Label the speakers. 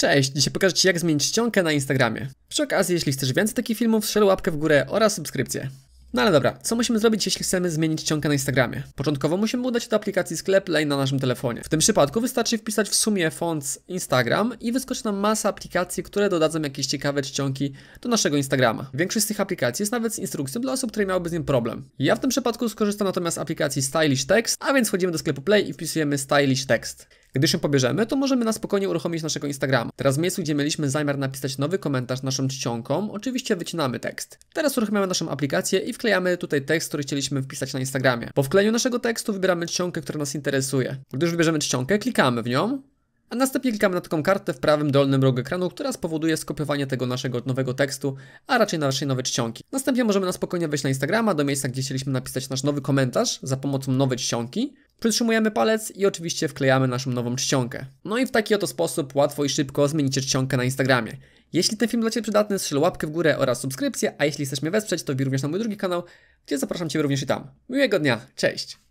Speaker 1: Cześć, dzisiaj pokażę Ci jak zmienić ściągę na Instagramie. Przy okazji, jeśli chcesz więcej takich filmów, strzel łapkę w górę oraz subskrypcję. No ale dobra, co musimy zrobić, jeśli chcemy zmienić ściągę na Instagramie? Początkowo musimy udać się do aplikacji Sklep Play na naszym telefonie. W tym przypadku wystarczy wpisać w sumie font Instagram i wyskoczy nam masa aplikacji, które dodadzą jakieś ciekawe czcionki do naszego Instagrama. Większość z tych aplikacji jest nawet z instrukcją dla osób, które miałyby z nim problem. Ja w tym przypadku skorzystam natomiast z aplikacji Stylish Text, a więc wchodzimy do sklepu Play i wpisujemy Stylish Text. Gdy się pobierzemy, to możemy na spokojnie uruchomić naszego Instagrama. Teraz w miejscu, gdzie mieliśmy zamiar napisać nowy komentarz naszą czcionką, oczywiście wycinamy tekst. Teraz uruchamiamy naszą aplikację i wklejamy tutaj tekst, który chcieliśmy wpisać na Instagramie. Po wklejeniu naszego tekstu wybieramy czcionkę, która nas interesuje. Gdy już wybierzemy czcionkę, klikamy w nią, a następnie klikamy na taką kartę w prawym dolnym rogu ekranu, która spowoduje skopiowanie tego naszego nowego tekstu, a raczej naszej nowej czcionki. Następnie możemy na spokojnie wejść na Instagrama do miejsca, gdzie chcieliśmy napisać nasz nowy komentarz za pomocą nowej czcionki Przytrzymujemy palec i oczywiście wklejamy naszą nową czcionkę. No i w taki oto sposób łatwo i szybko zmienicie czcionkę na Instagramie. Jeśli ten film dla Ciebie przydatny, strzel łapkę w górę oraz subskrypcję, a jeśli chcesz mnie wesprzeć, to bij również na mój drugi kanał, gdzie zapraszam Cię również i tam. Miłego dnia, cześć!